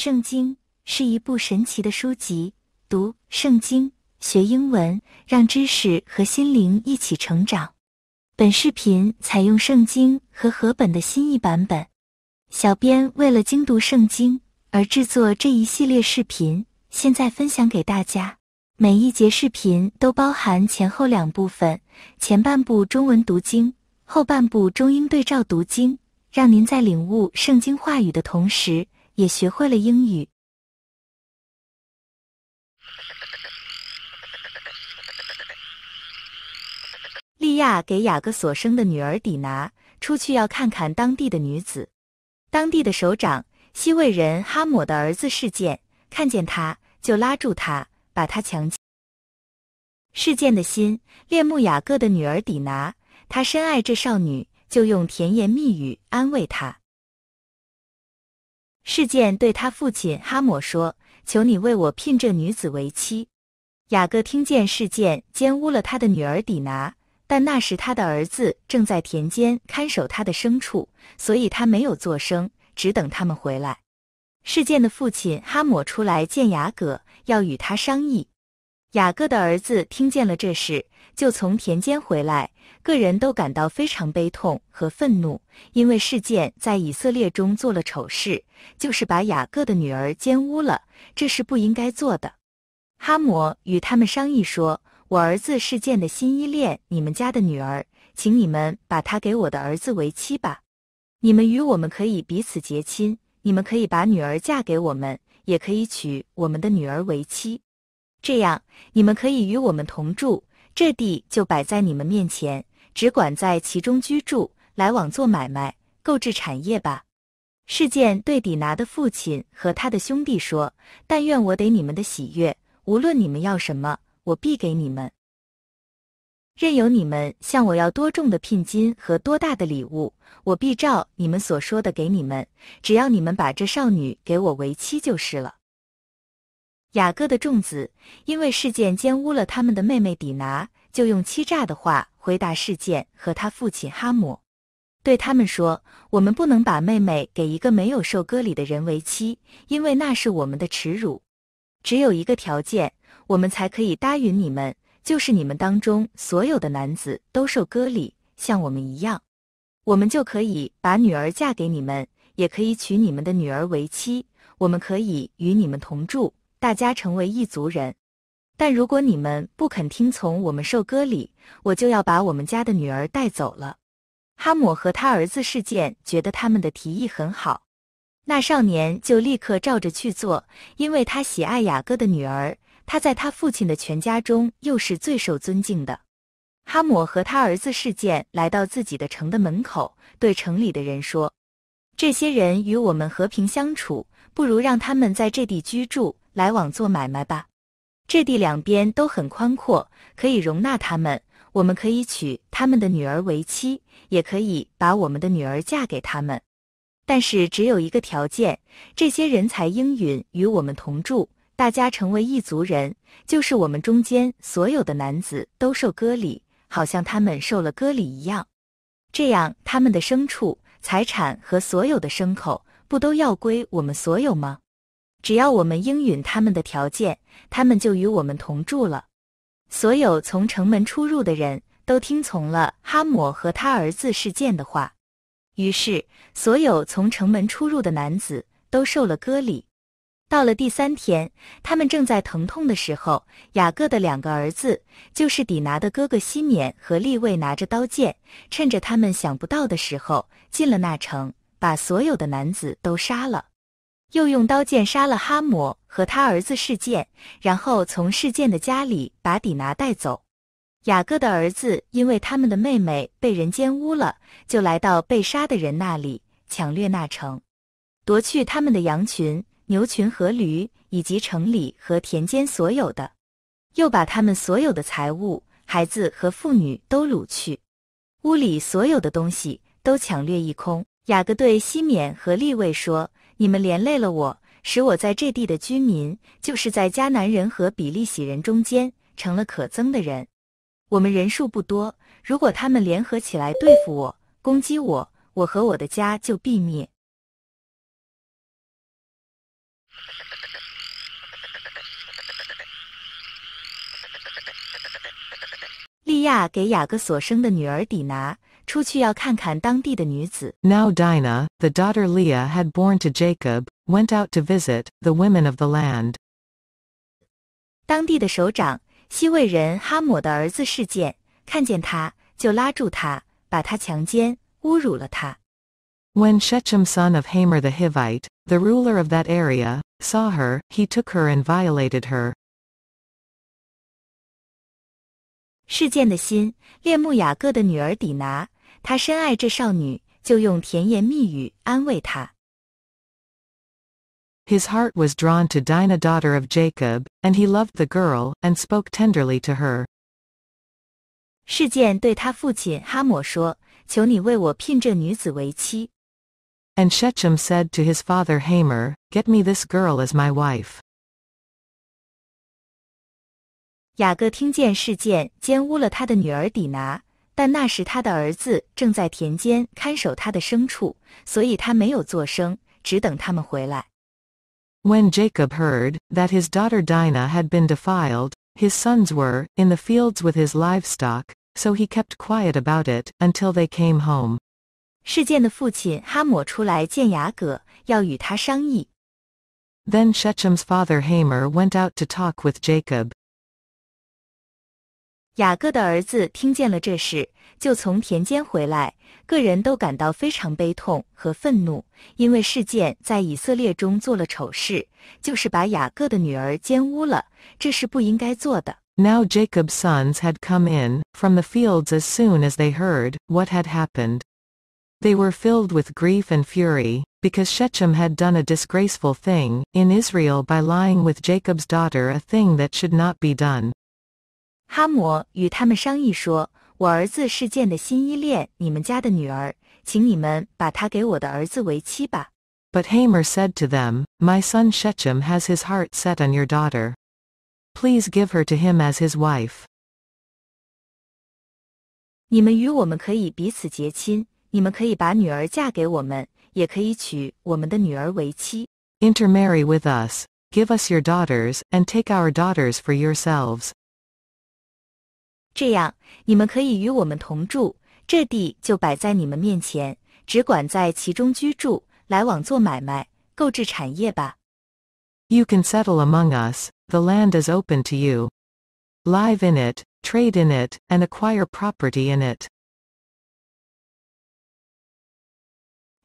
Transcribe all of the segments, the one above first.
圣经是一部神奇的书籍，读圣经学英文，让知识和心灵一起成长。本视频采用圣经和和本的新译版本。小编为了精读圣经而制作这一系列视频，现在分享给大家。每一节视频都包含前后两部分，前半部中文读经，后半部中英对照读经，让您在领悟圣经话语的同时。也学会了英语。莉亚给雅各所生的女儿迪拿出去，要看看当地的女子。当地的首长西魏人哈姆的儿子事建看见他，就拉住他，把他强奸。事件的心恋慕雅各的女儿迪拿，他深爱这少女，就用甜言蜜语安慰她。事件对他父亲哈姆说：“求你为我聘这女子为妻。”雅各听见事件奸污了他的女儿底拿，但那时他的儿子正在田间看守他的牲畜，所以他没有作声，只等他们回来。事件的父亲哈姆出来见雅各，要与他商议。雅各的儿子听见了这事，就从田间回来。个人都感到非常悲痛和愤怒，因为事件在以色列中做了丑事，就是把雅各的女儿奸污了。这是不应该做的。哈摩与他们商议说：“我儿子事件的新依恋你们家的女儿，请你们把她给我的儿子为妻吧。你们与我们可以彼此结亲，你们可以把女儿嫁给我们，也可以娶我们的女儿为妻。”这样，你们可以与我们同住，这地就摆在你们面前，只管在其中居住、来往、做买卖、购置产业吧。事件对底拿的父亲和他的兄弟说：“但愿我得你们的喜悦，无论你们要什么，我必给你们；任由你们向我要多重的聘金和多大的礼物，我必照你们所说的给你们。只要你们把这少女给我为妻，就是了。”雅各的众子因为事件奸污了他们的妹妹底拿，就用欺诈的话回答事件和他父亲哈姆，对他们说：“我们不能把妹妹给一个没有受割礼的人为妻，因为那是我们的耻辱。只有一个条件，我们才可以答应你们，就是你们当中所有的男子都受割礼，像我们一样，我们就可以把女儿嫁给你们，也可以娶你们的女儿为妻，我们可以与你们同住。”大家成为一族人，但如果你们不肯听从我们受割礼，我就要把我们家的女儿带走了。哈姆和他儿子事件觉得他们的提议很好，那少年就立刻照着去做，因为他喜爱雅各的女儿，他在他父亲的全家中又是最受尊敬的。哈姆和他儿子事件来到自己的城的门口，对城里的人说：“这些人与我们和平相处，不如让他们在这地居住。”来往做买卖吧，这地两边都很宽阔，可以容纳他们。我们可以娶他们的女儿为妻，也可以把我们的女儿嫁给他们。但是只有一个条件，这些人才应允与我们同住，大家成为一族人，就是我们中间所有的男子都受割礼，好像他们受了割礼一样。这样，他们的牲畜、财产和所有的牲口，不都要归我们所有吗？只要我们应允他们的条件，他们就与我们同住了。所有从城门出入的人都听从了哈姆和他儿子事件的话。于是，所有从城门出入的男子都受了割礼。到了第三天，他们正在疼痛的时候，雅各的两个儿子，就是底拿的哥哥西缅和利未，拿着刀剑，趁着他们想不到的时候，进了那城，把所有的男子都杀了。又用刀剑杀了哈姆和他儿子事件，然后从事件的家里把底拿带走。雅各的儿子因为他们的妹妹被人奸污了，就来到被杀的人那里，抢掠那城，夺去他们的羊群、牛群和驴，以及城里和田间所有的，又把他们所有的财物、孩子和妇女都掳去，屋里所有的东西都抢掠一空。雅各对西缅和利位说。你们连累了我，使我在这地的居民，就是在迦南人和比利洗人中间，成了可憎的人。我们人数不多，如果他们联合起来对付我、攻击我，我和我的家就必灭。利亚给雅各所生的女儿底拿。出去要看看当地的女子。Now Dinah, the daughter Leah had born to Jacob, went out to visit the women of the land. 当地的首长西魏人哈姆的儿子事件，看见他就拉住他，把他强奸，侮辱了他。When Shechem son of Hamor the Hivite, the ruler of that area, saw her, he took her and violated her. 事件的心，恋慕雅各的女儿底拿。他深爱这少女，就用甜言蜜语安慰她。His heart was drawn to Dinah, daughter of Jacob, and he loved the girl and spoke tenderly to her. 事件对他父亲哈姆说：“求你为我聘这女子为妻。” And s h e c h e m said to his father Hamor, "Get me this girl as my wife." 雅各听见事件，奸污了他的女儿底拿。但那时他的儿子正在田间看守他的牲畜，所以他没有作声，只等他们回来。When Jacob heard that his daughter Dinah had been defiled, his sons were in the fields with his livestock, so he kept quiet about it until they came home. 事件的父亲哈抹出来见雅各，要与他商议。Then Shechem's father Hamor went out to talk with Jacob. 雅各的儿子听见了这事，就从田间回来，个人都感到非常悲痛和愤怒，因为事件在以色列中做了丑事，就是把雅各的女儿奸污了，这是不应该做的。Now Jacob's sons had come in from the fields as soon as they heard what had happened. They were filled with grief and fury, because Shechem had done a disgraceful thing in Israel by lying with Jacob's daughter a thing that should not be done. 哈摩与他们商议说：“我儿子是剑的新依恋你们家的女儿，请你们把她给我的儿子为妻吧。” But Hamer said to them, My son Shechem has his heart set on your daughter. Please give her to him as his wife. 你们与我们可以彼此结亲，你们可以把女儿嫁给我们，也可以娶我们的女儿为妻。Intermarry with us, give us your daughters, and take our daughters for yourselves. 这样，你们可以与我们同住，这地就摆在你们面前，只管在其中居住、来往、做买卖、购置产业吧。You can settle among us. The land is open to you. Live in it, trade in it, and acquire property in it.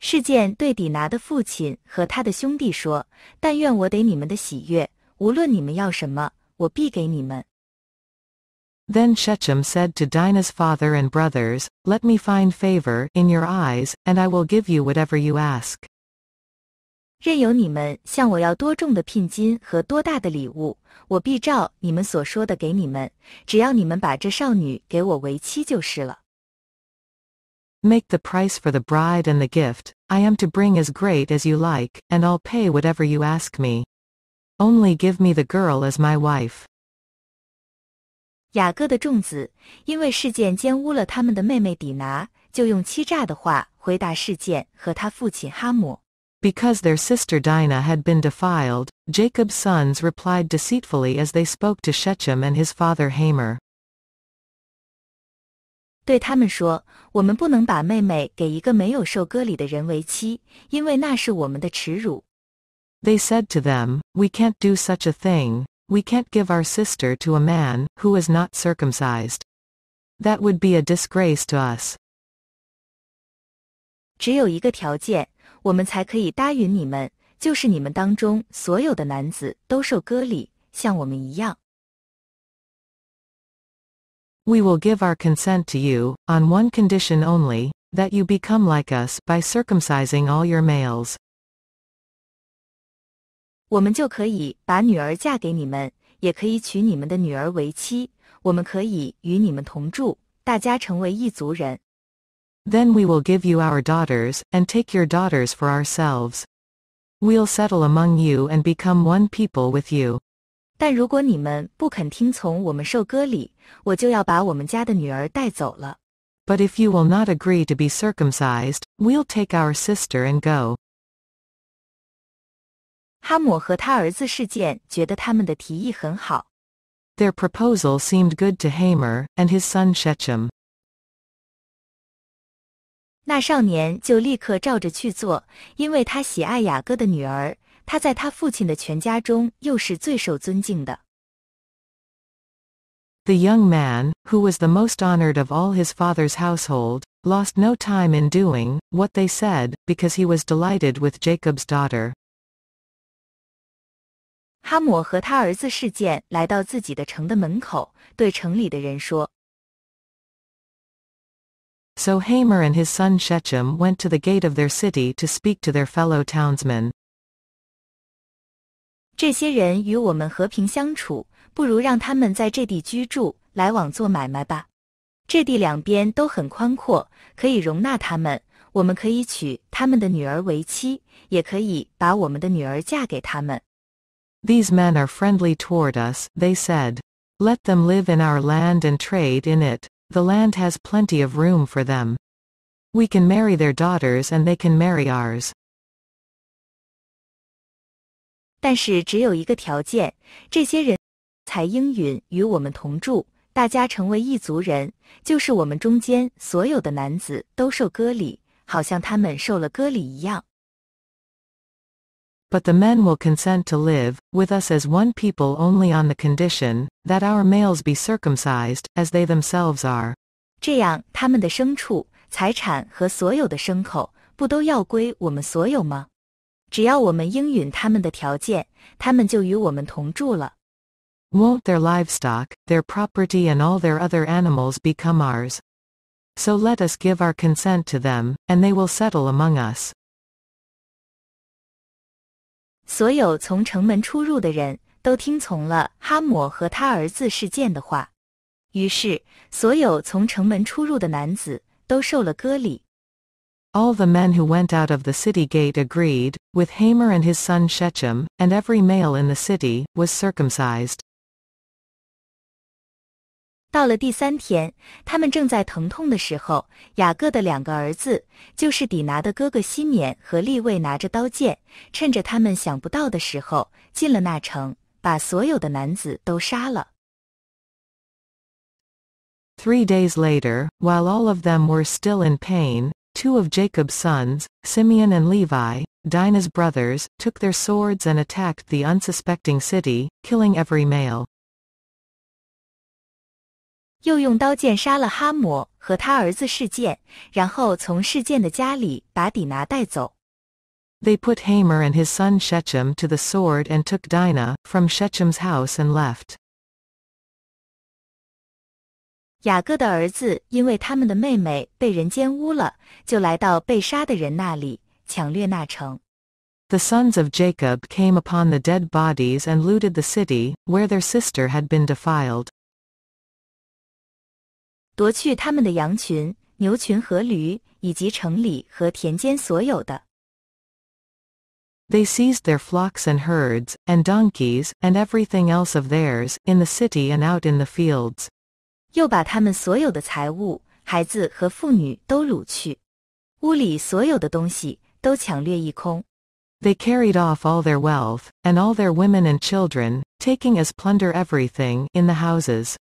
事件对底拿的父亲和他的兄弟说：“但愿我得你们的喜悦，无论你们要什么，我必给你们。” Then Shechem said to Dinah's father and brothers, Let me find favor in your eyes, and I will give you whatever you ask. 任由你们向我要多重的聘金和多大的礼物，我必照你们所说的给你们。只要你们把这少女给我为妻就是了。Make the price for the bride and the gift. I am to bring as great as you like, and I'll pay whatever you ask me. Only give me the girl as my wife. 雅各的众子因为事件奸污了他们的妹妹底拿，就用欺诈的话回答事件和他父亲哈姆。Because their sister Dinah had been defiled, Jacob's sons replied deceitfully as they spoke to Shechem and his father Hamer. 对他们说：“我们不能把妹妹给一个没有受割礼的人为妻，因为那是我们的耻辱。” They said to them, "We can't do such a thing, we can't give our sister to a man who is not circumcised. That would be a disgrace to us. 只有一个条件，我们才可以答允你们，就是你们当中所有的男子都受割礼，像我们一样。We will give our consent to you, on one condition only, that you become like us by circumcising all your males. 我们就可以把女儿嫁给你们，也可以娶你们的女儿为妻。我们可以与你们同住，大家成为一族人。Then we will give you our daughters, and take your daughters for ourselves. We'll settle among you and become one people with you. 但如果你们不肯听从我们受割礼，我就要把我们家的女儿带走了。But if you will not agree to be circumcised, we'll take our sister and go. 哈姆和他儿子事件觉得他们的提议很好。Their proposal seemed good to Hamer and his son Shechem. 那少年就立刻照着去做，因为他喜爱雅各的女儿，他在他父亲的全家中又是最受尊敬的。The young man, who was the most honored of all his father's household, lost no time in doing what they said, because he was delighted with Jacob's daughter. 哈姆和他儿子事件来到自己的城的门口，对城里的人说：“So Hamer and his son Shechem went to the gate of their city to speak to their fellow townsmen。”这些人与我们和平相处，不如让他们在这地居住，来往做买卖吧。这地两边都很宽阔，可以容纳他们。我们可以娶他们的女儿为妻，也可以把我们的女儿嫁给他们。these men are friendly toward us, they said. Let them live in our land and trade in it. The land has plenty of room for them. We can marry their daughters and they can marry ours. 但是只有一个条件，这些人才应允与我们同住，大家成为一族人，就是我们中间所有的男子都受割礼，好像他们受了割礼一样。but the men will consent to live, with us as one people only on the condition, that our males be circumcised, as they themselves are. 这样，他们的牲畜、财产和所有的牲口，不都要归我们所有吗？只要我们应允他们的条件，他们就与我们同住了。Won't their livestock, their property and all their other animals become ours? So let us give our consent to them, and they will settle among us. 所有从城门出入的人都听从了哈姆和他儿子事件的话。于是，所有从城门出入的男子都受了割礼。All the men who went out of the city gate agreed, with Hamer and his son Shechem, and every male in the city, was circumcised. 到了第三天，他们正在疼痛的时候，雅各的两个儿子，就是底拿的哥哥西缅和利位，拿着刀剑，趁着他们想不到的时候，进了那城，把所有的男子都杀了。Three days later, while all of them were still in pain, two of Jacob's sons, Simeon and Levi, Dinah's brothers, took their swords and attacked the unsuspecting city, killing every male. They put Hamer and his son Shechem to the sword and took Dinah from Shechem's house and left. 雅各的儿子因为他们的妹妹被人奸污了，就来到被杀的人那里，抢掠那城。The sons of Jacob came upon the dead bodies and looted the city, where their sister had been defiled. 夺去他们的羊群、牛群和驴，以及城里和田间所有的。They seized their flocks and herds, and donkeys, and everything else of theirs, in the city and out in the fields. 又把他们所有的财物、孩子和妇女都掳去，屋里所有的东西都抢掠一空。They carried off all their wealth, and all their women and children, taking as plunder everything in the houses.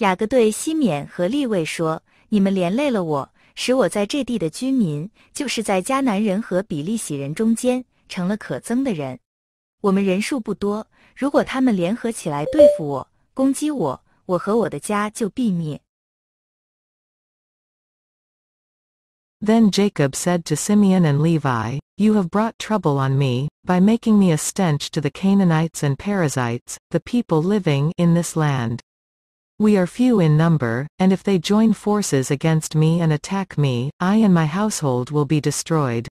雅各对西缅和利未说：“你们连累了我，使我在这地的居民，就是在迦南人和比利洗人中间，成了可憎的人。我们人数不多，如果他们联合起来对付我、攻击我，我和我的家就必灭。” Then Jacob said to Simeon and Levi, "You have brought trouble on me by making me a stench to the Canaanites and Perizzites, the people living in this land." We are few in number, and if they join forces against me and attack me, I and my household will be destroyed.